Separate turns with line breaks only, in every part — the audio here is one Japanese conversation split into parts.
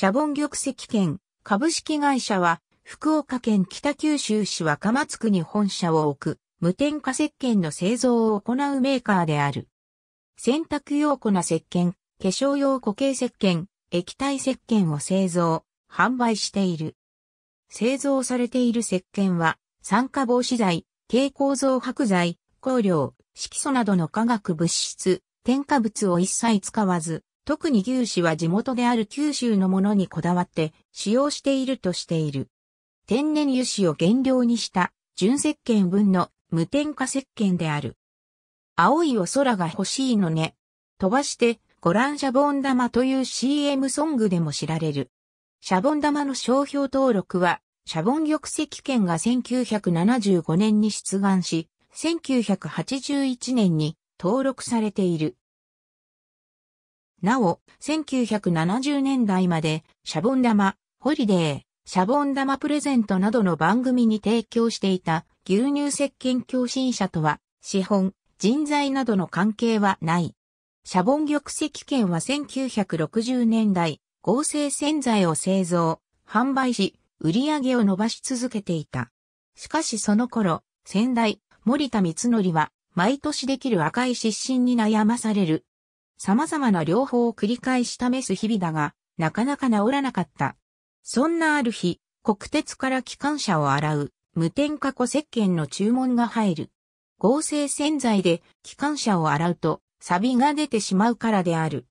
シャボン玉石券株式会社は、福岡県北九州市若松区に本社を置く、無添加石鹸の製造を行うメーカーである。洗濯用粉石鹸、化粧用固形石鹸、液体石鹸を製造、販売している。製造されている石鹸は、酸化防止剤、蛍光増白剤、香料、色素などの化学物質、添加物を一切使わず、特に牛脂は地元である九州のものにこだわって使用しているとしている。天然油脂を原料にした純石鹸分の無添加石鹸である。青いお空が欲しいのね。飛ばしてご覧シャボン玉という CM ソングでも知られる。シャボン玉の商標登録は、シャボン玉石券が1975年に出願し、1981年に登録されている。なお、1970年代まで、シャボン玉、ホリデー、シャボン玉プレゼントなどの番組に提供していた牛乳石鹸共振者とは、資本、人材などの関係はない。シャボン玉石鹸は1960年代、合成洗剤を製造、販売し、売り上げを伸ばし続けていた。しかしその頃、先代、森田光則は、毎年できる赤い失神に悩まされる様々な療法を繰り返し試す日々だが、なかなか治らなかった。そんなある日、国鉄から機関車を洗う、無添加固石鹸の注文が入る。合成洗剤で機関車を洗うと、サビが出てしまうからである。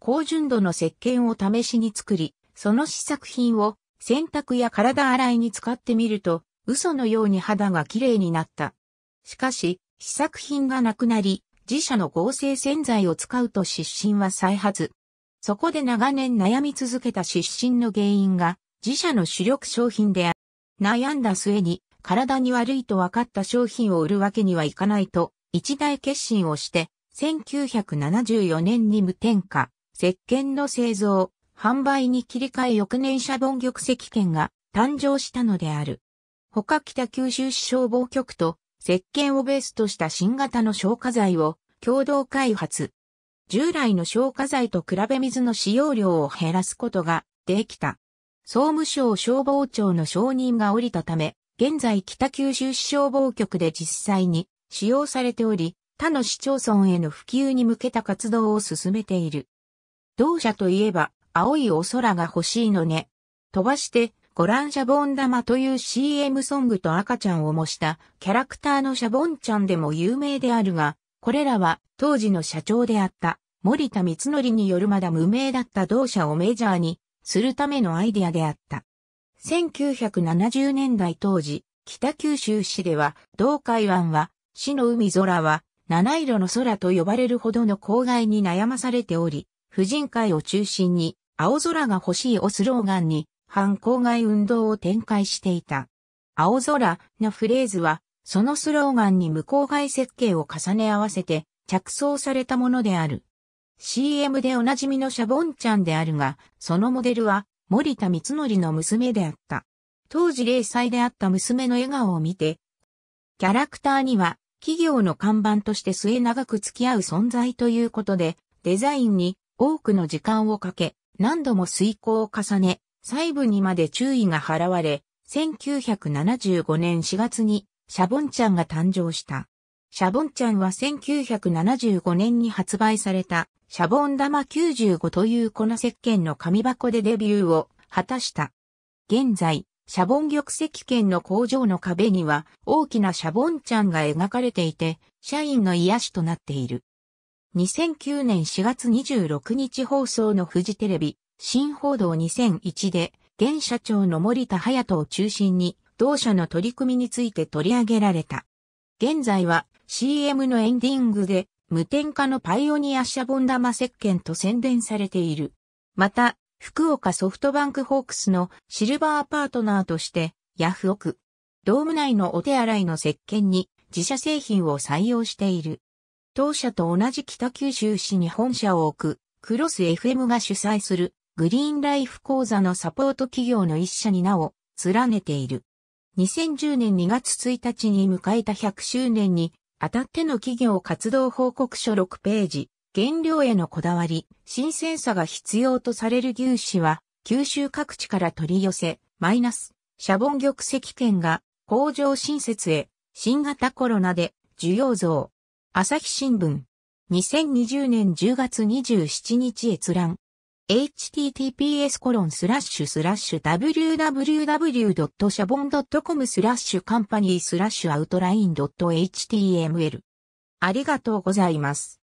高純度の石鹸を試しに作り、その試作品を洗濯や体洗いに使ってみると、嘘のように肌が綺麗になった。しかし、試作品がなくなり、自社の合成洗剤を使うと湿疹は再発。そこで長年悩み続けた湿疹の原因が自社の主力商品である。悩んだ末に体に悪いと分かった商品を売るわけにはいかないと一大決心をして1974年に無添加、石鹸の製造、販売に切り替え翌年シャボン玉石鹸が誕生したのである。他北九州市消防局と石鹸をベースとした新型の消火剤を共同開発。従来の消火剤と比べ水の使用量を減らすことができた。総務省消防庁の承認が下りたため、現在北九州市消防局で実際に使用されており、他の市町村への普及に向けた活動を進めている。同社といえば、青いお空が欲しいのね。飛ばして、ゴラン・シャボン玉という CM ソングと赤ちゃんを模したキャラクターのシャボンちゃんでも有名であるが、これらは当時の社長であった森田光則によるまだ無名だった同社をメジャーにするためのアイデアであった。1970年代当時、北九州市では、同海湾は、市の海空は、七色の空と呼ばれるほどの公害に悩まされており、婦人会を中心に、青空が欲しいおスローガンに、反郊外運動を展開していた。青空のフレーズは、そのスローガンに無公害設計を重ね合わせて着想されたものである。CM でおなじみのシャボンちゃんであるが、そのモデルは森田光則の娘であった。当時0歳であった娘の笑顔を見て、キャラクターには企業の看板として末長く付き合う存在ということで、デザインに多くの時間をかけ、何度も遂行を重ね、細部にまで注意が払われ、1975年4月にシャボンちゃんが誕生した。シャボンちゃんは1975年に発売されたシャボン玉95という粉石鹸の紙箱でデビューを果たした。現在、シャボン玉石鹸の工場の壁には大きなシャボンちゃんが描かれていて、社員の癒しとなっている。2009年4月26日放送のフジテレビ新報道2001で、現社長の森田隼人を中心に、同社の取り組みについて取り上げられた。現在は CM のエンディングで、無添加のパイオニアシャボン玉石鹸と宣伝されている。また、福岡ソフトバンクホークスのシルバーパートナーとして、ヤフオク。ドーム内のお手洗いの石鹸に自社製品を採用している。当社と同じ北九州市に本社を置く、クロス FM が主催するグリーンライフ講座のサポート企業の一社に名を連ねている。2010年2月1日に迎えた100周年にあたっての企業活動報告書6ページ、原料へのこだわり、新鮮さが必要とされる牛脂は九州各地から取り寄せ、マイナス、シャボン玉石券が工場新設へ、新型コロナで需要増。朝日新聞。2020年10月27日閲覧。https コロンスラッシュスラッシュ www.shabon.com スラッシュカンパニースラッシュアウトライン .html ありがとうございます。